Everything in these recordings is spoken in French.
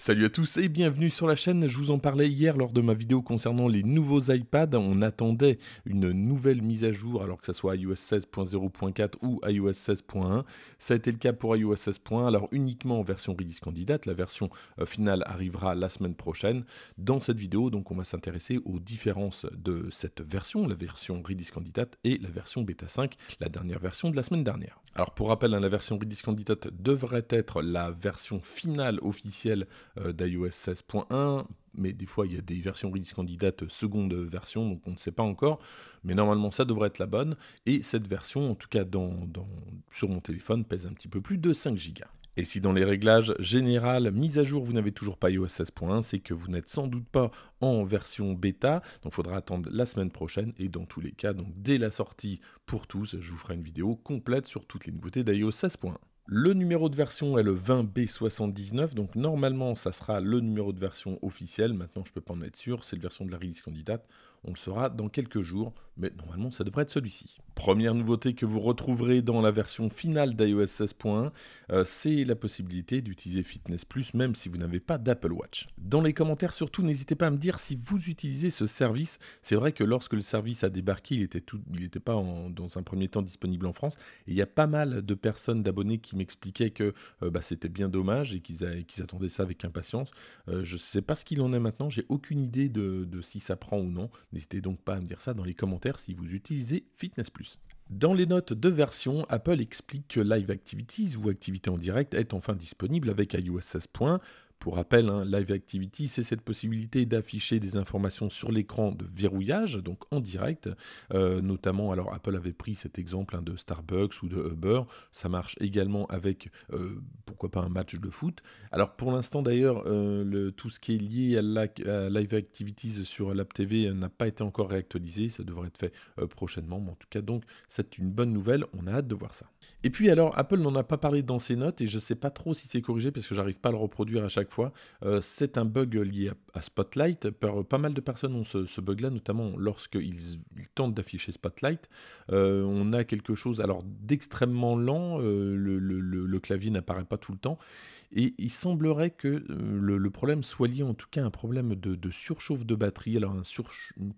Salut à tous et bienvenue sur la chaîne. Je vous en parlais hier lors de ma vidéo concernant les nouveaux iPads. On attendait une nouvelle mise à jour, alors que ce soit iOS 16.0.4 ou iOS 16.1. Ça a été le cas pour iOS 16.1, alors uniquement en version release candidate. La version euh, finale arrivera la semaine prochaine. Dans cette vidéo, donc, on va s'intéresser aux différences de cette version, la version release candidate et la version bêta 5, la dernière version de la semaine dernière. Alors pour rappel, hein, la version release candidate devrait être la version finale officielle euh, d'iOS 16.1, mais des fois il y a des versions release candidate euh, seconde version, donc on ne sait pas encore, mais normalement ça devrait être la bonne, et cette version, en tout cas dans, sur mon téléphone, pèse un petit peu plus de 5 Go. Et si dans les réglages général, mise à jour, vous n'avez toujours pas iOS 16.1, c'est que vous n'êtes sans doute pas en version bêta, donc il faudra attendre la semaine prochaine, et dans tous les cas, donc dès la sortie pour tous, je vous ferai une vidéo complète sur toutes les nouveautés d'iOS 16.1. Le numéro de version est le 20B79, donc normalement ça sera le numéro de version officiel, maintenant je ne peux pas en être sûr, c'est la version de la release candidate, on le saura dans quelques jours, mais normalement ça devrait être celui-ci. Première nouveauté que vous retrouverez dans la version finale d'iOS 16.1, euh, c'est la possibilité d'utiliser Fitness Plus même si vous n'avez pas d'Apple Watch. Dans les commentaires surtout, n'hésitez pas à me dire si vous utilisez ce service, c'est vrai que lorsque le service a débarqué, il n'était pas dans un premier temps disponible en France, et il y a pas mal de personnes d'abonnés qui expliquait que euh, bah, c'était bien dommage et qu'ils attendaient ça avec impatience. Euh, je ne sais pas ce qu'il en est maintenant, j'ai aucune idée de, si ça prend ou non. N'hésitez donc pas à me dire ça dans les commentaires si vous utilisez Fitness Plus. Dans les notes de version, Apple explique que Live Activities ou Activités en direct est enfin disponible avec iOS 16. Pour rappel, hein, Live Activity, c'est cette possibilité d'afficher des informations sur l'écran de verrouillage, donc en direct. Euh, notamment, alors Apple avait pris cet exemple hein, de Starbucks ou de Uber. Ça marche également avec, euh, pourquoi pas, un match de foot. Alors pour l'instant, d'ailleurs, euh, tout ce qui est lié à, la, Live Activities sur l'App TV n'a pas été encore réactualisé. Ça devrait être fait prochainement. Mais en tout cas, donc, c'est une bonne nouvelle. On a hâte de voir ça. Et puis, alors, Apple n'en a pas parlé dans ses notes et je ne sais pas trop si c'est corrigé parce que j'arrive pas à le reproduire à chaque fois. Euh, c'est un bug lié à, Spotlight. pas mal de personnes ont ce, bug-là, notamment lorsqu'ils tentent d'afficher Spotlight. Euh, on a quelque chose alors d'extrêmement lent. Euh, le clavier n'apparaît pas tout le temps. Et il semblerait que euh, le, problème soit lié en tout cas à un problème de, surchauffe de batterie, alors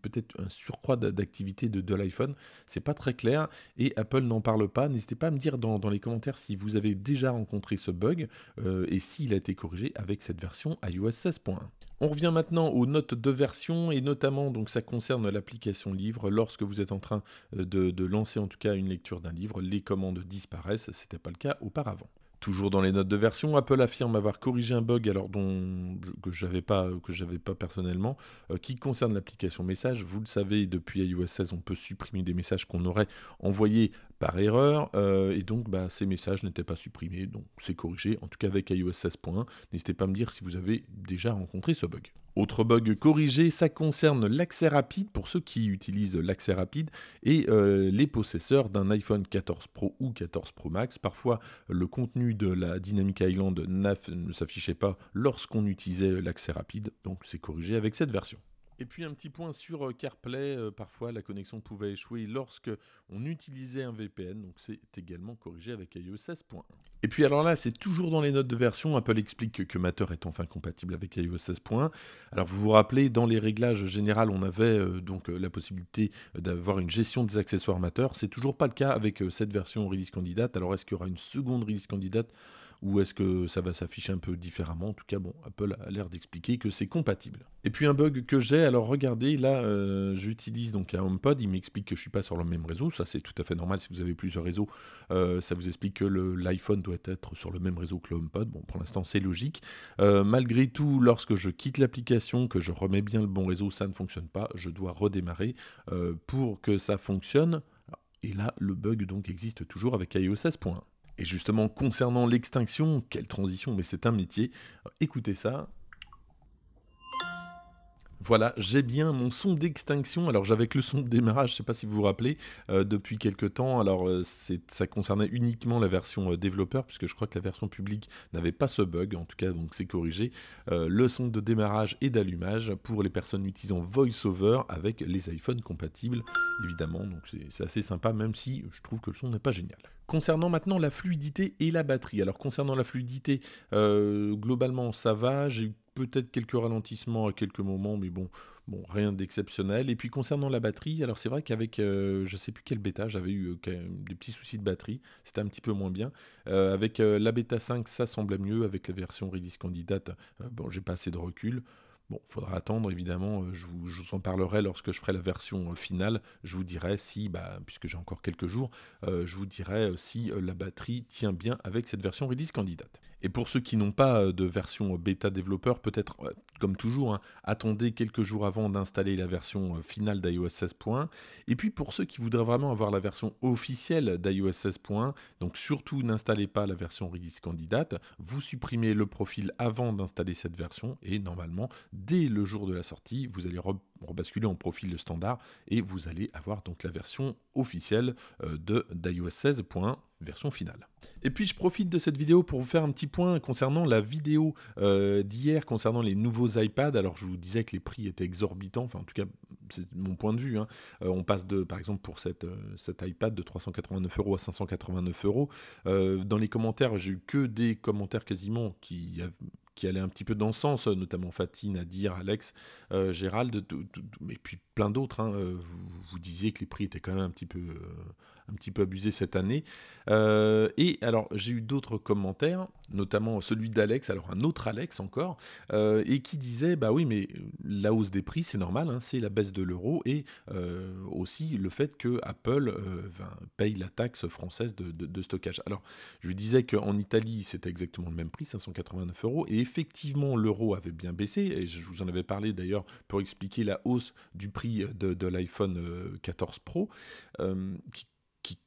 peut-être un surcroît d'activité de, de l'iPhone, c'est pas très clair, et Apple n'en parle pas. N'hésitez pas à me dire dans, les commentaires si vous avez déjà rencontré ce bug euh, et s'il a été corrigé avec cette version iOS 16.1. On revient maintenant aux notes de version et notamment donc ça concerne l'application livre. Lorsque vous êtes en train euh, de, de lancer en tout cas une lecture d'un livre, les commandes disparaissent, c'était pas le cas auparavant. Toujours dans les notes de version, Apple affirme avoir corrigé un bug alors dont que j'avais pas que j'avais pas personnellement, euh, qui concerne l'application message. Vous le savez, depuis iOS 16, on peut supprimer des messages qu'on aurait envoyés par erreur, euh, et donc bah, ces messages n'étaient pas supprimés, donc c'est corrigé. En tout cas avec iOS 16.1, n'hésitez pas à me dire si vous avez déjà rencontré ce bug. Autre bug corrigé, ça concerne l'accès rapide pour ceux qui utilisent l'accès rapide et euh, les possesseurs d'un iPhone 14 Pro ou 14 Pro Max. Parfois, le contenu de la Dynamic Island ne s'affichait pas lorsqu'on utilisait l'accès rapide, donc c'est corrigé avec cette version. Et puis un petit point sur euh, CarPlay, euh, parfois la connexion pouvait échouer lorsque on utilisait un VPN, donc c'est également corrigé avec iOS 16.1. Et puis alors là, c'est toujours dans les notes de version, Apple explique que Matter est enfin compatible avec iOS 16.1. Alors vous vous rappelez, dans les réglages généraux, on avait euh, donc la possibilité d'avoir une gestion des accessoires Matter. C'est toujours pas le cas avec cette version release candidate. Alors est-ce qu'il y aura une seconde release candidate ou est-ce que ça va s'afficher un peu différemment En tout cas, bon, Apple a l'air d'expliquer que c'est compatible. Et puis un bug que j'ai, alors regardez, là, euh, j'utilise donc un HomePod, il m'explique que je ne suis pas sur le même réseau, ça c'est tout à fait normal si vous avez plusieurs réseaux, euh, ça vous explique que l'iPhone doit être sur le même réseau que le HomePod, bon, pour l'instant c'est logique. Euh, malgré tout, lorsque je quitte l'application, que je remets bien le bon réseau, ça ne fonctionne pas, je dois redémarrer pour que ça fonctionne. Et là, le bug donc existe toujours avec iOS 16.1. Et justement, concernant l'extinction, quelle transition, mais c'est un métier. Euh, écoutez ça, voilà, j'ai bien mon son d'extinction. Alors j'avais que le son de démarrage, je ne sais pas si vous vous rappelez, euh, depuis quelques temps. Alors euh, ça concernait uniquement la version euh, développeur, puisque je crois que la version publique n'avait pas ce bug, en tout cas, donc c'est corrigé. le son de démarrage et d'allumage pour les personnes utilisant VoiceOver avec les iPhones compatibles, évidemment. Donc c'est assez sympa, même si je trouve que le son n'est pas génial. Concernant maintenant la fluidité et la batterie. Alors concernant la fluidité, globalement ça va, j'ai eu peut-être quelques ralentissements à quelques moments, mais bon, bon rien d'exceptionnel. Et puis concernant la batterie, alors c'est vrai qu'avec je euh, je sais plus quel bêta, j'avais eu euh, des petits soucis de batterie, c'était un petit peu moins bien. Euh, avec la bêta 5, ça semblait mieux. Avec la version release candidate, bon, j'ai pas assez de recul. Bon, faudra attendre, évidemment, euh, je vous, en parlerai lorsque je ferai la version euh, finale. Je vous dirai si, bah, puisque j'ai encore quelques jours, euh, je vous dirai si la batterie tient bien avec cette version Redis candidate. Et pour ceux qui n'ont pas de version bêta développeur, peut-être, comme toujours, hein, attendez quelques jours avant d'installer la version finale d'iOS 16.1. Et puis pour ceux qui voudraient vraiment avoir la version officielle d'iOS 16.1, donc surtout n'installez pas la version Redis candidate, vous supprimez le profil avant d'installer cette version et normalement, dès le jour de la sortie, vous allez rebasculer en profil standard et vous allez avoir donc la version officielle euh, de d'iOS 16. version finale. Et puis je profite de cette vidéo pour vous faire un petit point concernant la vidéo euh, d'hier concernant les nouveaux iPads. Alors je vous disais que les prix étaient exorbitants, enfin en tout cas c'est mon point de vue. Hein. Euh, on passe de par exemple pour cette, cet iPad de 389 euros à 589 euros. Dans les commentaires, j'ai eu que des commentaires quasiment qui qui allait un petit peu dans le sens, euh, notamment Fatine, Adir, Alex, euh, Gérald, et puis plein d'autres. Hein, euh, vous, disiez que les prix étaient quand même un petit peu, un petit peu abusés cette année. et alors, j'ai eu d'autres commentaires, notamment celui d'Alex, alors un autre Alex encore, et qui disait Bah oui, mais la hausse des prix, c'est normal, hein, c'est la baisse de l'euro et aussi le fait que Apple ben, paye la taxe française de, de, stockage. Alors, je lui disais qu'en Italie, c'était exactement le même prix, 589 euros, effectivement, l'euro avait bien baissé. Et je vous en avais parlé d'ailleurs pour expliquer la hausse du prix de, l'iPhone 14 euh, Pro, euh,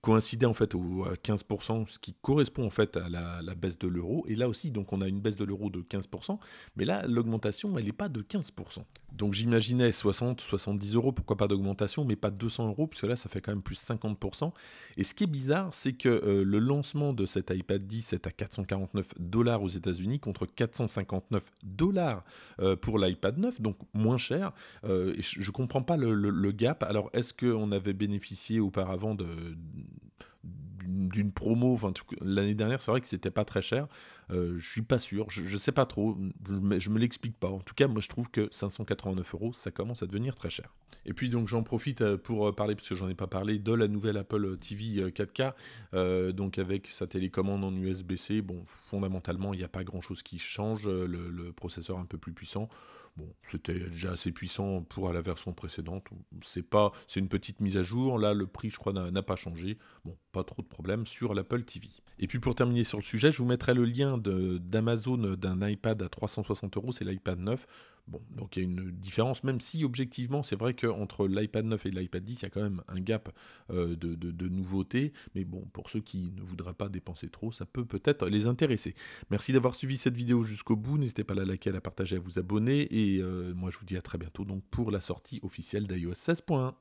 coïncidait en fait au, 15%, ce qui correspond en fait à la, baisse de l'euro. Et là aussi, donc on a une baisse de l'euro de 15%, mais là, l'augmentation, elle n'est pas de 15%. Donc j'imaginais 60, 70 euros, pourquoi pas d'augmentation, mais pas 200 euros, puisque là, ça fait quand même plus 50%. Et ce qui est bizarre, c'est que euh, le lancement de cet iPad 10 est à 449 dollars aux États-Unis contre 459 dollars euh, pour l'iPad 9, donc moins cher. Euh, je comprends pas le, le gap. Alors, est-ce qu'on avait bénéficié auparavant de, d'une promo. Enfin, l'année dernière, c'est vrai que c'était pas très cher. Euh, je suis pas sûr, je, sais pas trop, mais je me l'explique pas. En tout cas, moi, je trouve que 589 euros, ça commence à devenir très cher. Et puis donc, j'en profite euh, pour euh, parler, parce que j'en ai pas parlé, de la nouvelle Apple TV 4K, donc avec sa télécommande en USB-C. Bon, fondamentalement, il n'y a pas grand-chose qui change. le processeur un peu plus puissant. Bon, c'était déjà assez puissant pour la version précédente. C'est pas, c'est une petite mise à jour. Là, le prix, je crois, n'a pas changé. Bon, pas trop de problèmes sur l'Apple TV. Et puis pour terminer sur le sujet, je vous mettrai le lien d'Amazon d'un iPad à 360 euros, c'est l'iPad 9. Bon, donc il y a une différence, même si objectivement, c'est vrai qu'entre l'iPad 9 et l'iPad 10, il y a quand même un gap euh, de, nouveautés. Mais bon, pour ceux qui ne voudraient pas dépenser trop, ça peut peut-être les intéresser. Merci d'avoir suivi cette vidéo jusqu'au bout. N'hésitez pas à la liker, à la partager, à vous abonner. Et euh, moi, je vous dis à très bientôt donc, pour la sortie officielle d'iOS 16.1.